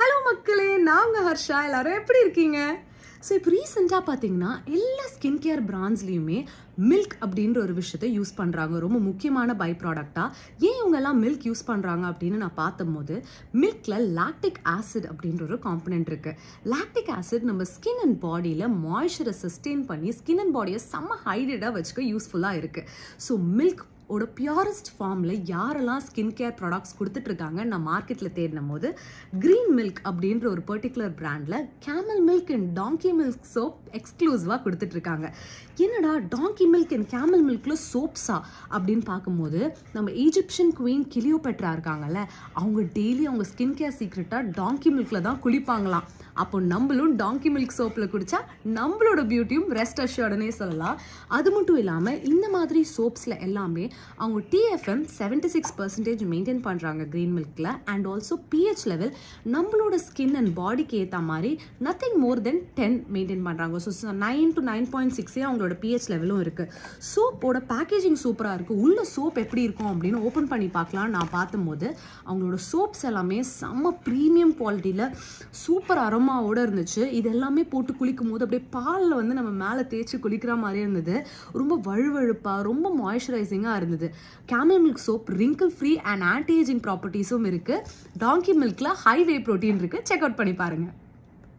hello மக்களே நான் உங்கள் ஹர்ஷா எல்லாரும் எப்படி இருக்கீங்க ஸோ இப்போ ரீசெண்டாக பார்த்தீங்கன்னா எல்லா ஸ்கின் கேர் பிராண்ட்ஸ்லேயுமே மில்க் அப்படின்ற ஒரு விஷயத்த யூஸ் பண்ணுறாங்க ரொம்ப முக்கியமான பை ப்ராடக்டாக ஏன் இவங்கெல்லாம் மில்க் யூஸ் பண்ணுறாங்க அப்படின்னு நான் பார்த்தபோது மில்கில் லாக்டிக் ஆசிட் அப்படின்ற ஒரு காம்பனண்ட் இருக்குது லாக்டிக் ஆசிட் நம்ம ஸ்கின் அண்ட் பாடியில் மாய்ச்சரை சஸ்டெயின் பண்ணி ஸ்கின் அண்ட் பாடியை செம்ம ஹைடடாக வச்சுக்க யூஸ்ஃபுல்லாக இருக்குது ஸோ மில்க் ஓட பியூரஸ்ட் ஃபார்மில் யாரெல்லாம் ஸ்கின் கேர் ப்ராடக்ட்ஸ் கொடுத்துட்ருக்காங்க நான் மார்க்கெட்டில் தேடின போது க்ரீன் மில்க் அப்படின்ற ஒரு பர்டிகுலர் ப்ராண்டில் camel milk and donkey milk soap எக்ஸ்க்ளூசிவாக கொடுத்துட்ருக்காங்க என்னடா டாங்கி மில்க் அண்ட் கேமல் மில்கில் சோப்ஸா அப்படின்னு பார்க்கும்போது நம்ம ஈஜிப்ஷியன் குவீன் கிளியோ பெட்ரா இருக்காங்கல்ல அவங்க டெய்லி அவங்க ஸ்கின் கேர் சீக்ரெட்டாக டாங்கி மில்கில் தான் குளிப்பாங்களாம் அப்போ நம்மளும் டாங்கி மில்க் சோப்பில் குடித்தா நம்மளோட பியூட்டியும் ரெஸ்ட் அஷ்யோடனே சொல்லலாம் அது மட்டும் இல்லாமல் இந்த மாதிரி சோப்ஸில் எல்லாமே அவங்க TFM seventy six percentage maintain பண்ணுறாங்க க்ரீன் மில்கில் அண்ட் ஆல்சோ பிஹெச் லெவல் நம்மளோட ஸ்கின் அண்ட் பாடிக்கு ஏற்ற மாதிரி nothing more than ten maintain பண்ணுறாங்க so nine to nine point சிக்ஸே அவங்களோட பிஹெச் லெவலும் இருக்குது சோப்போட பேக்கேஜிங் சூப்பராக இருக்குது உள்ள சோப் எப்படி இருக்கும் அப்படின்னு ஓப்பன் பண்ணி பார்க்கலாம் நான் பார்த்தபோது அவங்களோட சோப்ஸ் எல்லாமே செம்ம ப்ரீமியம் குவாலிட்டியில் சூப்பர் அரோமாவோடு இருந்துச்சு இது எல்லாமே போட்டு குளிக்கும் போது அப்படியே பாலில் வந்து நம்ம மேலே தேய்ச்சி குளிக்கிற மாதிரியே இருந்தது ரொம்ப வழுவழுப்பாக ரொம்ப மாய்ஸ்சரைசிங்காக இருந்தது camel milk soap wrinkle free and anti ageing ப்ராப்பர்ட்டிஸும் இருக்குது டாங்கி மில்கில் ஹைவே ப்ரோட்டீன் இருக்குது செக் அவுட் பண்ணி பாருங்கள்